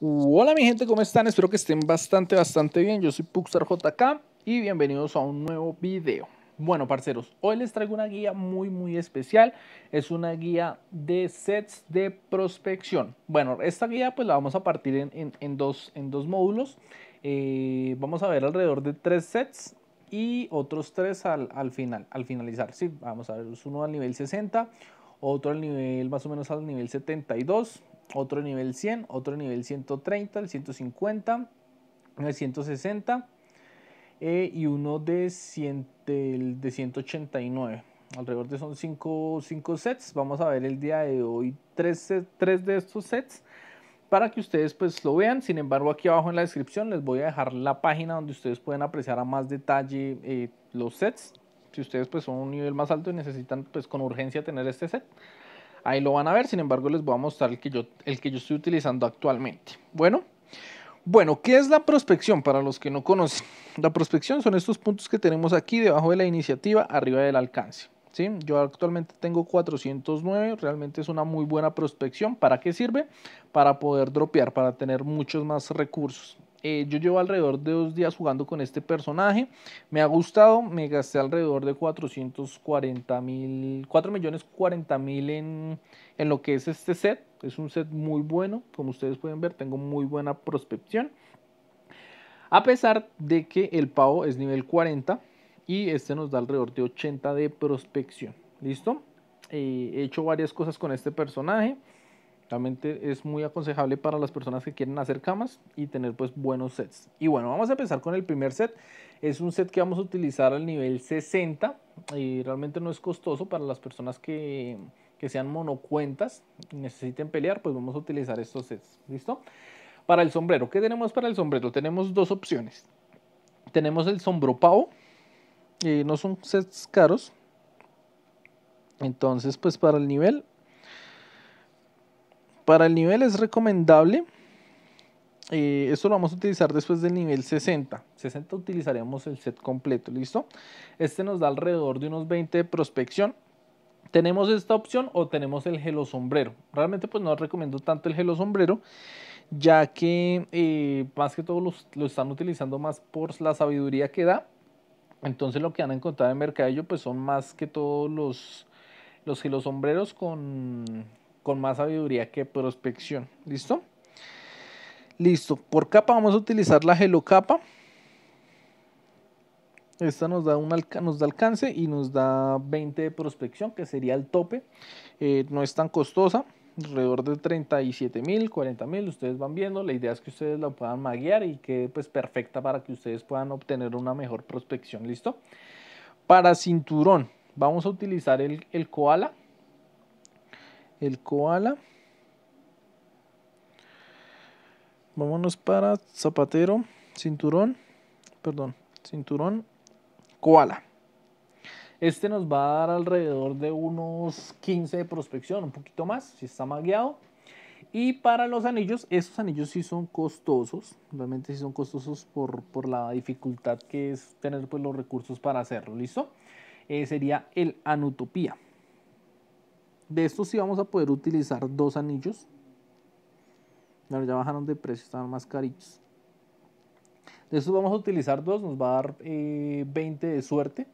Hola mi gente, ¿cómo están? Espero que estén bastante, bastante bien. Yo soy Puxar JK y bienvenidos a un nuevo video. Bueno, parceros, hoy les traigo una guía muy, muy especial. Es una guía de sets de prospección. Bueno, esta guía pues la vamos a partir en, dos, en dos módulos. Eh, vamos a ver alrededor de tres sets y otros tres al, al final, al finalizar. Sí, vamos a ver uno al nivel 60, otro al nivel más o menos al nivel 72 otro nivel 100, otro nivel 130, el 150, el 160 eh, y uno de, de 189. Alrededor de son 5 sets. Vamos a ver el día de hoy 3 de estos sets para que ustedes pues lo vean. Sin embargo, aquí abajo en la descripción les voy a dejar la página donde ustedes pueden apreciar a más detalle eh, los sets. Si ustedes pues son un nivel más alto y necesitan pues con urgencia tener este set. Ahí lo van a ver, sin embargo les voy a mostrar el que yo, el que yo estoy utilizando actualmente. Bueno, bueno, ¿qué es la prospección? Para los que no conocen, la prospección son estos puntos que tenemos aquí debajo de la iniciativa, arriba del alcance. ¿sí? Yo actualmente tengo 409, realmente es una muy buena prospección. ¿Para qué sirve? Para poder dropear, para tener muchos más recursos. Eh, yo llevo alrededor de dos días jugando con este personaje. Me ha gustado. Me gasté alrededor de 440 mil. 4 millones 40 mil en, lo que es este set. Es un set muy bueno. Como ustedes pueden ver, tengo muy buena prospección. A pesar de que el pavo es nivel 40 y este nos da alrededor de 80 de prospección. ¿Listo? Eh, he hecho varias cosas con este personaje. Realmente es muy aconsejable para las personas que quieren hacer camas y tener pues buenos sets. Y bueno, vamos a empezar con el primer set. Es un set que vamos a utilizar al nivel 60 y realmente no es costoso para las personas que, que sean monocuentas y necesiten pelear, pues vamos a utilizar estos sets. ¿Listo? Para el sombrero, ¿qué tenemos para el sombrero? Tenemos dos opciones. Tenemos el sombropavo, eh, no son sets caros. Entonces, pues para el nivel para el nivel es recomendable. Eh, esto lo vamos a utilizar después del nivel 60. 60 utilizaremos el set completo, ¿listo? Este nos da alrededor de unos 20 de prospección. Tenemos esta opción o tenemos el gelo sombrero. Realmente pues no recomiendo tanto el gelo sombrero, ya que eh, más que todo lo están utilizando más por la sabiduría que da. Entonces lo que han encontrado en Mercadillo pues son más que todos los, los sombreros con con más sabiduría que prospección. ¿Listo? Listo. Por capa vamos a utilizar la Capa. Esta nos da, un nos da alcance y nos da 20 de prospección, que sería el tope. Eh, no es tan costosa, alrededor de 37 mil, 40 mil. Ustedes van viendo. La idea es que ustedes la puedan maguear y que pues perfecta para que ustedes puedan obtener una mejor prospección. ¿Listo? Para cinturón, vamos a utilizar el, el koala el koala. Vámonos para zapatero, cinturón, perdón, cinturón, koala. Este nos va a dar alrededor de unos 15 de prospección, un poquito más, si está magueado. Y para los anillos, estos anillos sí son costosos, realmente sí son costosos por, la dificultad que es tener pues, los recursos para hacerlo, ¿listo? Eh, sería el Anutopía. De estos sí vamos a poder utilizar dos anillos. Bueno, ya bajaron de precio, estaban más caritos. De estos vamos a utilizar dos, nos va a dar 20 eh, de suerte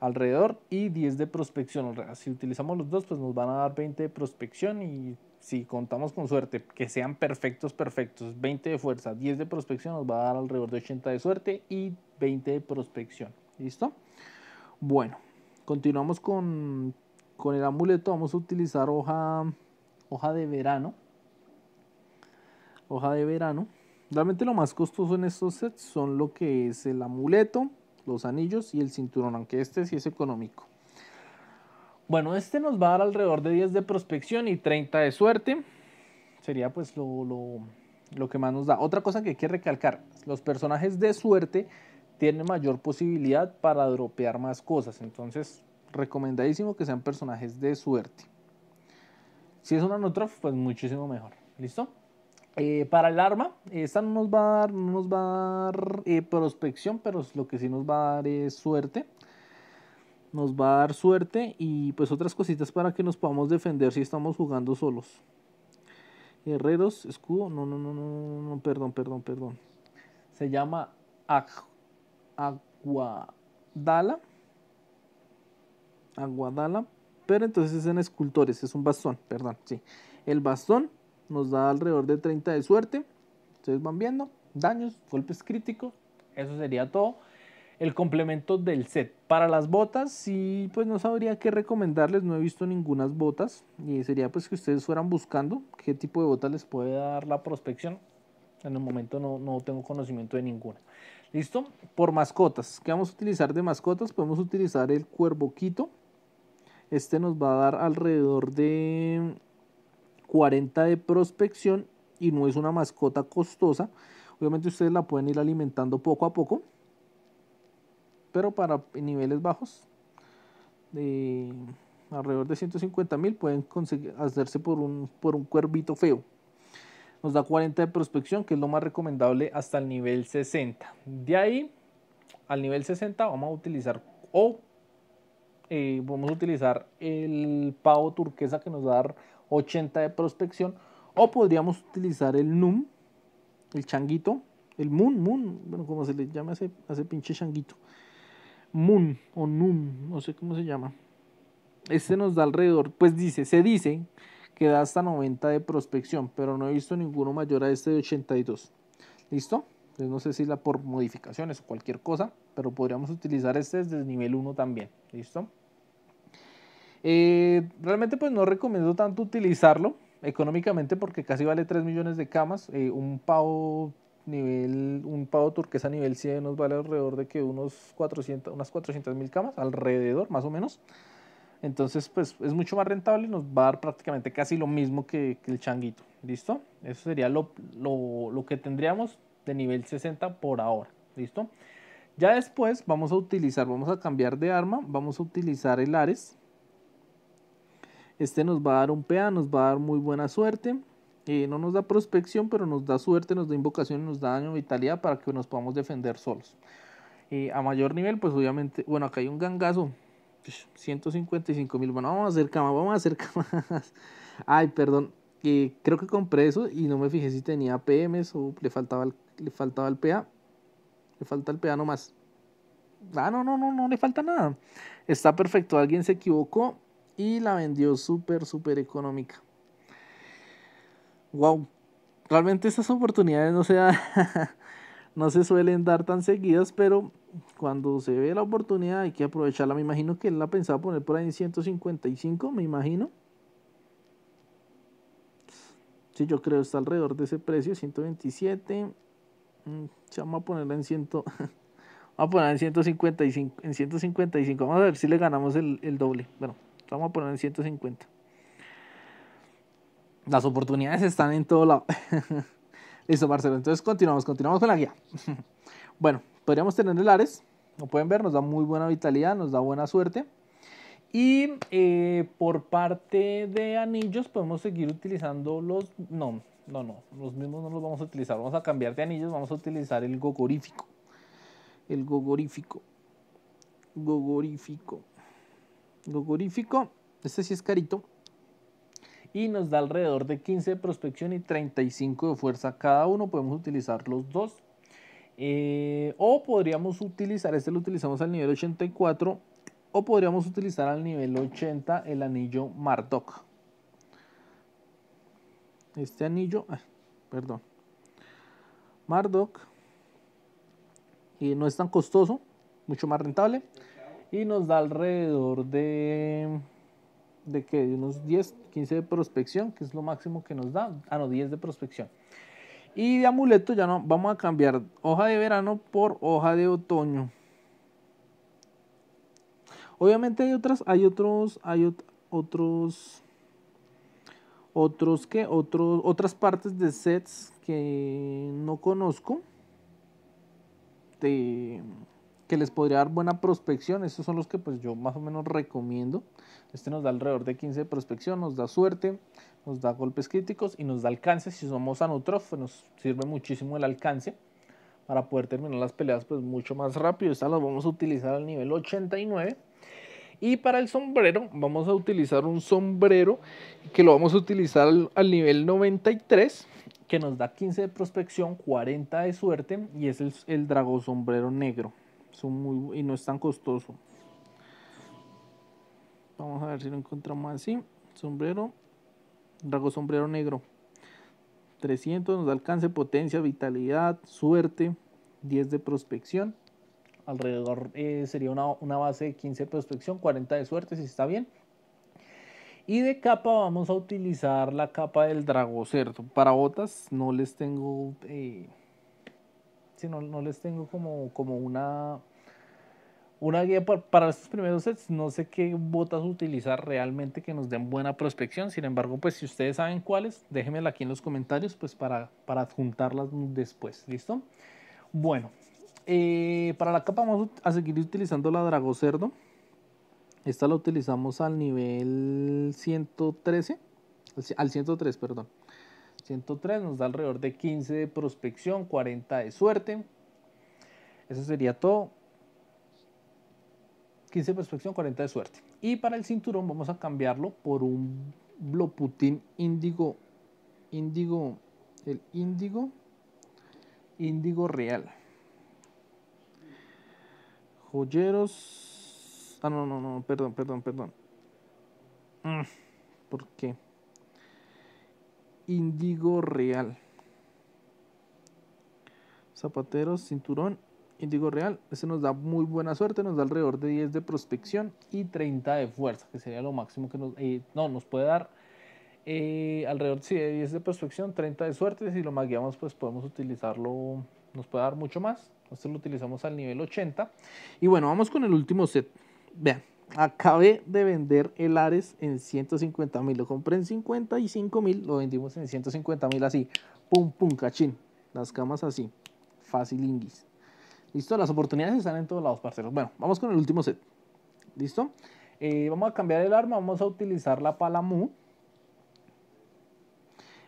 alrededor y 10 de prospección. Si utilizamos los dos, pues nos van a dar 20 de prospección y si contamos con suerte, que sean perfectos, perfectos. 20 de fuerza, 10 de prospección nos va a dar alrededor de 80 de suerte y 20 de prospección. ¿Listo? Bueno, continuamos con con el amuleto vamos a utilizar hoja, hoja de verano. Hoja de verano. Realmente lo más costoso en estos sets son lo que es el amuleto, los anillos y el cinturón, aunque este sí es económico. Bueno, este nos va a dar alrededor de 10 de prospección y 30 de suerte. Sería pues lo, lo que más nos da. Otra cosa que hay que recalcar, los personajes de suerte tienen mayor posibilidad para dropear más cosas. Entonces, recomendadísimo que sean personajes de suerte. Si es una anotrof, pues muchísimo mejor. ¿Listo? Eh, para el arma, esta no nos va a dar, nos va a dar eh, prospección, pero lo que sí nos va a dar es suerte. Nos va a dar suerte y pues otras cositas para que nos podamos defender si estamos jugando solos. Herreros, escudo, no, no, no, no, no, perdón, perdón, perdón. Se llama Aguadala a pero entonces es en escultores, es un bastón, perdón, sí. El bastón nos da alrededor de 30 de suerte, ustedes van viendo, daños, golpes críticos, eso sería todo. El complemento del set. Para las botas, sí, pues no sabría qué recomendarles, no he visto ninguna botas y sería pues que ustedes fueran buscando qué tipo de botas les puede dar la prospección. En el momento no, tengo conocimiento de ninguna. ¿Listo? Por mascotas. ¿Qué vamos a utilizar de mascotas? Podemos utilizar el cuervoquito, este nos va a dar alrededor de 40 de prospección y no es una mascota costosa. Obviamente ustedes la pueden ir alimentando poco a poco, pero para niveles bajos de alrededor de 150 mil pueden conseguir hacerse por un, por un cuervito feo. Nos da 40 de prospección, que es lo más recomendable hasta el nivel 60. De ahí al nivel 60 vamos a utilizar o eh, podemos utilizar el pavo turquesa que nos va dar 80 de prospección o podríamos utilizar el NUM, el changuito, el Moon, Moon, bueno, como se le llama ese, pinche changuito. Moon o NUM, no sé cómo se llama. Este nos da alrededor, pues dice, se dice que da hasta 90 de prospección, pero no he visto ninguno mayor a este de 82. ¿Listo? no sé si la por modificaciones o cualquier cosa, pero podríamos utilizar este desde nivel 1 también. ¿Listo? Eh, realmente pues no recomiendo tanto utilizarlo económicamente porque casi vale 3 millones de camas. Eh, un pavo nivel, un pavo turquesa nivel 100 nos vale alrededor de que unos 400, unas 400 mil camas, alrededor más o menos. Entonces pues es mucho más rentable, y nos va a dar prácticamente casi lo mismo que, el changuito. ¿Listo? Eso sería lo, lo, lo que tendríamos de nivel 60 por ahora. ¿Listo? Ya después vamos a utilizar, vamos a cambiar de arma, vamos a utilizar el Ares, este nos va a dar un PA, nos va a dar muy buena suerte. Eh, no nos da prospección, pero nos da suerte, nos da invocación, nos da daño, vitalidad para que nos podamos defender solos. Eh, a mayor nivel, pues obviamente, bueno, acá hay un gangazo. 155 mil, bueno, vamos a hacer cama, vamos a hacer camas. Ay, perdón, eh, creo que compré eso y no me fijé si tenía PMs o le faltaba el, le faltaba el PA. Le falta el PA nomás. Ah, no, no, no, no le falta nada. Está perfecto, alguien se equivocó y la vendió súper, súper económica. Wow, realmente estas oportunidades no se, no se suelen dar tan seguidas, pero cuando se ve la oportunidad hay que aprovecharla. Me imagino que él la pensaba poner por ahí en 155, me imagino. Sí, yo creo que está alrededor de ese precio, 127. Mm, ya vamos a ponerla en 100. a en 155. En 155. Vamos a ver si le ganamos el, el doble. Bueno, Vamos a poner en 150. Las oportunidades están en todo lado. Listo, Marcelo. Entonces continuamos, continuamos con la guía. bueno, podríamos tener el Ares. Como pueden ver, nos da muy buena vitalidad, nos da buena suerte. Y eh, por parte de anillos podemos seguir utilizando los... No, no, no. Los mismos no los vamos a utilizar. Vamos a cambiar de anillos. Vamos a utilizar el gogorífico. El gogorífico. Gogorífico. Gogorífico, este sí es carito. Y nos da alrededor de 15 de prospección y 35 de fuerza cada uno. Podemos utilizar los dos. Eh, o podríamos utilizar, este lo utilizamos al nivel 84. O podríamos utilizar al nivel 80 el anillo MarDoc. Este anillo, ah, perdón. MarDoc Y eh, no es tan costoso, mucho más rentable y nos da alrededor de de que de unos 10, 15 de prospección, que es lo máximo que nos da. Ah, no, 10 de prospección. Y de amuleto ya no, vamos a cambiar hoja de verano por hoja de otoño. Obviamente hay otras, hay otros, hay otros, otros que, otros, otras partes de sets que no conozco. De, que les podría dar buena prospección. Estos son los que pues yo más o menos recomiendo. Este nos da alrededor de 15 de prospección, nos da suerte, nos da golpes críticos y nos da alcance. Si somos pues nos sirve muchísimo el alcance para poder terminar las peleas pues mucho más rápido. Esta la vamos a utilizar al nivel 89. Y para el sombrero vamos a utilizar un sombrero que lo vamos a utilizar al, nivel 93 que nos da 15 de prospección, 40 de suerte y es el, el drago sombrero negro y no es tan costoso. Vamos a ver si lo encontramos así. Sombrero. Drago sombrero negro. 300 nos da alcance, potencia, vitalidad, suerte. 10 de prospección. Alrededor eh, sería una, base de 15 de prospección, 40 de suerte si está bien. Y de capa vamos a utilizar la capa del drago cerdo. Para botas no les tengo... Eh, si no, les tengo como, como una, una guía para, estos primeros sets. No sé qué botas utilizar realmente que nos den buena prospección. Sin embargo, pues si ustedes saben cuáles, déjenmela aquí en los comentarios pues para, para adjuntarlas después. ¿Listo? Bueno, eh, para la capa vamos a seguir utilizando la Drago Cerdo. Esta la utilizamos al nivel 113. Al 103, perdón. 103 nos da alrededor de 15 de prospección, 40 de suerte. Eso sería todo. 15 de prospección, 40 de suerte. Y para el cinturón vamos a cambiarlo por un Bloputín índigo, índigo, el índigo, índigo real. Joyeros. Ah, no, no, no, perdón, perdón, perdón. Mm, ¿Por qué? indigo real. Zapateros, cinturón, índigo real. Ese nos da muy buena suerte, nos da alrededor de 10 de prospección y 30 de fuerza, que sería lo máximo que nos... Eh, no, nos puede dar eh, alrededor de 10 de prospección, 30 de suerte. Si lo magueamos, pues podemos utilizarlo, nos puede dar mucho más. Entonces lo utilizamos al nivel 80. Y bueno, vamos con el último set. Vean, acabé de vender el Ares en 150 mil. Lo compré en 55 mil, lo vendimos en 150 mil así. Pum, pum, cachín. Las camas así. Fácil Listo, las oportunidades están en todos lados, parceros. Bueno, vamos con el último set. ¿Listo? Eh, vamos a cambiar el arma, vamos a utilizar la Palamu.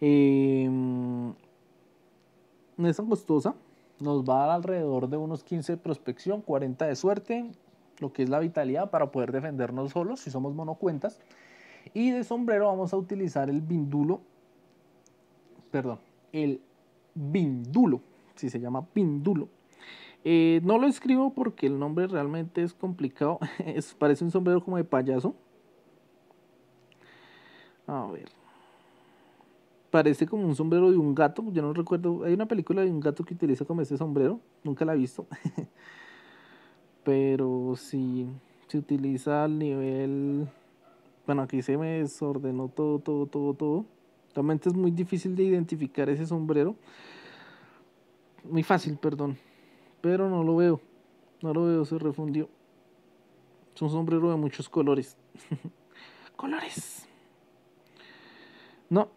Em, no es tan costosa. Nos va a dar alrededor de unos 15 de prospección, 40 de suerte, lo que es la vitalidad para poder defendernos solos si somos monocuentas. Y de sombrero vamos a utilizar el bindulo, perdón, el bindulo, si se llama bindulo. Eh, no lo escribo porque el nombre realmente es complicado, parece un sombrero como de payaso. A ver. Parece como un sombrero de un gato, yo no recuerdo, hay una película de un gato que utiliza como ese sombrero, nunca la he visto. pero si se utiliza al nivel bueno aquí se me desordenó todo todo todo todo realmente es muy difícil de identificar ese sombrero muy fácil perdón pero no lo veo no lo veo se refundió es un sombrero de muchos colores colores no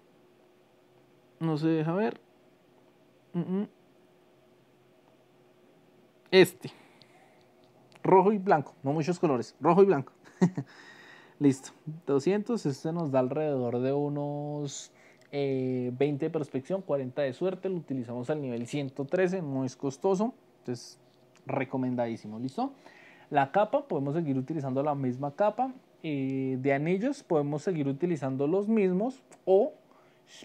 no se deja ver mm, mm. este rojo y blanco, no muchos colores, rojo y blanco. Listo, 200, este nos da alrededor de unos 20 eh, de prospección, 40 de suerte, lo utilizamos al nivel 113, no es costoso, entonces recomendadísimo, ¿listo? La capa, podemos seguir utilizando la misma capa, eh, de anillos podemos seguir utilizando los mismos o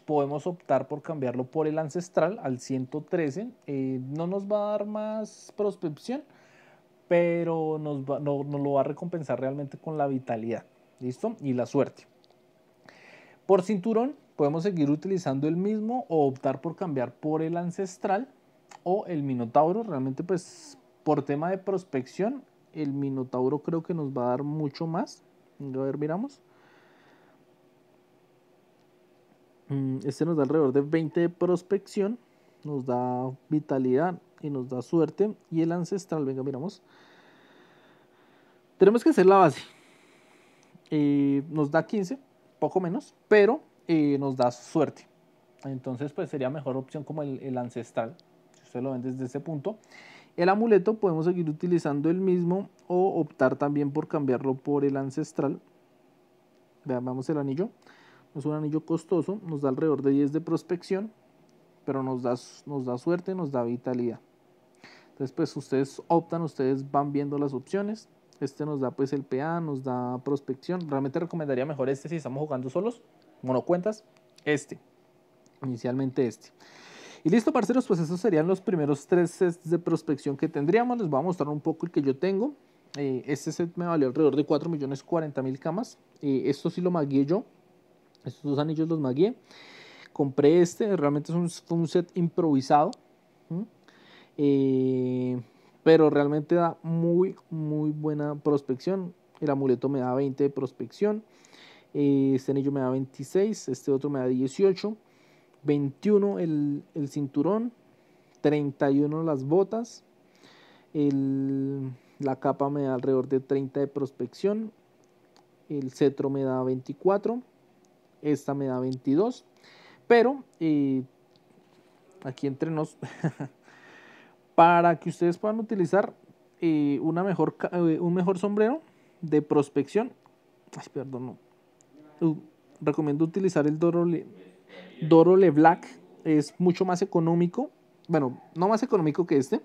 podemos optar por cambiarlo por el ancestral al 113, eh, no nos va a dar más prospección, pero nos, nos lo va a recompensar realmente con la vitalidad, ¿listo? Y la suerte. Por cinturón podemos seguir utilizando el mismo o optar por cambiar por el ancestral o el minotauro, realmente pues por tema de prospección el minotauro creo que nos va a dar mucho más. A ver, miramos. Mm, este nos da alrededor de 20 de prospección. Nos da vitalidad y nos da suerte. Y el ancestral, venga, miramos. Tenemos que hacer la base. Eh, nos da 15, poco menos, pero eh, nos da suerte. Entonces, pues sería mejor opción como el, ancestral. Si usted lo ven desde ese punto. El amuleto podemos seguir utilizando el mismo o optar también por cambiarlo por el ancestral. Veamos el anillo. Es un anillo costoso, nos da alrededor de 10 de prospección, pero nos da, nos da suerte, nos da vitalidad. Entonces, pues ustedes optan, ustedes van viendo las opciones. Este nos da pues el PA, nos da prospección. Realmente recomendaría mejor este si estamos jugando solos, cuentas, este. Inicialmente este. Y listo, parceros, pues esos serían los primeros tres sets de prospección que tendríamos. Les voy a mostrar un poco el que yo tengo. Eh, este set me valió alrededor de 4 millones 40 mil camas. y eh, esto sí lo magué yo. Estos dos anillos los magué. Compré este, realmente es un, set improvisado. ¿Mm? Eh, pero realmente da muy, muy buena prospección. El amuleto me da 20 de prospección. Eh, este anillo me da 26. Este otro me da 18. 21 el, cinturón. 31 las botas. la capa me da alrededor de 30 de prospección. El cetro me da 24. Esta me da 22. Pero eh, aquí entre nos para que ustedes puedan utilizar eh, una mejor, eh, un mejor sombrero de prospección. Ay, perdón, no. Uh, recomiendo utilizar el Dorole, Dorole Black. Es mucho más económico. Bueno, no más económico que este.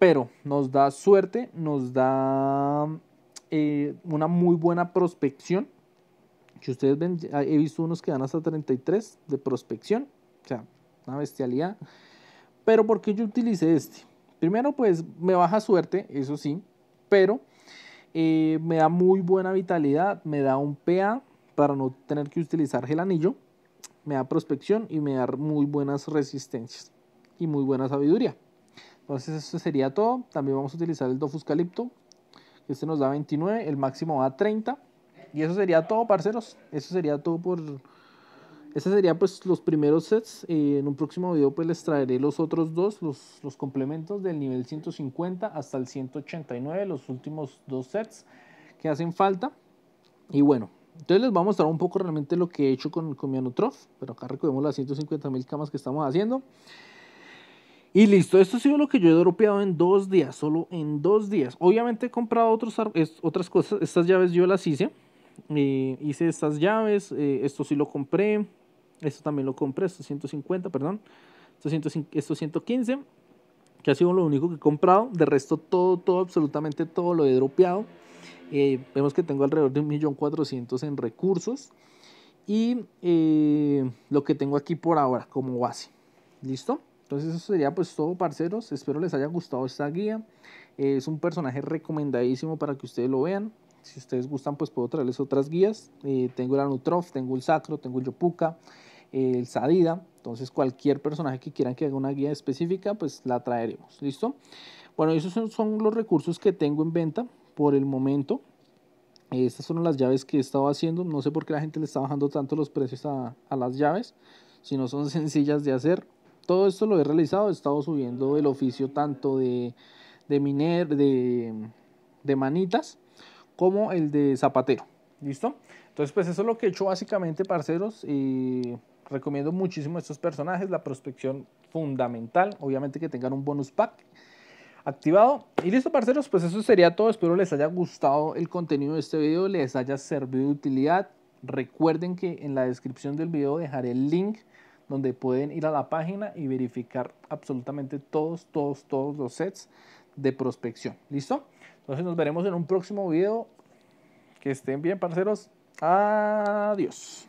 Pero nos da suerte, nos da eh, una muy buena prospección. Si ustedes ven, he visto unos que dan hasta 33 de prospección. O sea, una bestialidad. Pero ¿por qué yo utilicé este? Primero, pues me baja suerte, eso sí, pero eh, me da muy buena vitalidad, me da un PA para no tener que utilizar el anillo, me da prospección y me da muy buenas resistencias y muy buena sabiduría. Entonces eso sería todo. También vamos a utilizar el Dofus Calipto. Este nos da 29, el máximo da 30. Y eso sería todo, parceros. Eso sería todo por, estos serían pues los primeros sets. Eh, en un próximo video pues les traeré los otros dos, los, complementos del nivel 150 hasta el 189, los últimos dos sets que hacen falta. Y bueno, entonces les voy a mostrar un poco realmente lo que he hecho con, con mi Anutrof, pero acá recordemos las 150 mil camas que estamos haciendo. Y listo, esto ha sido lo que yo he dropeado en dos días, solo en dos días. Obviamente he comprado otros, otras cosas, estas llaves yo las hice. Eh, hice estas llaves, eh, esto sí lo compré, esto también lo compré, estos 150, perdón. Estos, 115, que ha sido lo único que he comprado. De resto, todo, todo, absolutamente todo lo he dropeado. Eh, vemos que tengo alrededor de 1.400.000 en recursos. Y eh, lo que tengo aquí por ahora como base. ¿Listo? Entonces eso sería pues todo, parceros. Espero les haya gustado esta guía. es un personaje recomendadísimo para que ustedes lo vean. Si ustedes gustan, pues puedo traerles otras guías. Eh, tengo el Anutrof, tengo el Sacro, tengo el Yopuka, el Sadida. Entonces, cualquier personaje que quieran que haga una guía específica, pues la traeremos. ¿Listo? Bueno, esos son, los recursos que tengo en venta por el momento. Estas son las llaves que he estado haciendo. No sé por qué la gente le está bajando tanto los precios a, las llaves. Si no son sencillas de hacer. Todo esto lo he realizado. He estado subiendo el oficio tanto de, de miner, de manitas como el de Zapatero. ¿Listo? Entonces, pues eso es lo que he hecho básicamente, parceros. y recomiendo muchísimo estos personajes, la prospección fundamental. Obviamente que tengan un bonus pack activado. Y listo, parceros, pues eso sería todo. Espero les haya gustado el contenido de este video, les haya servido de utilidad. Recuerden que en la descripción del video dejaré el link donde pueden ir a la página y verificar absolutamente todos, todos, todos los sets de prospección. ¿Listo? Entonces nos veremos en un próximo video. Que estén bien, parceros. Adiós.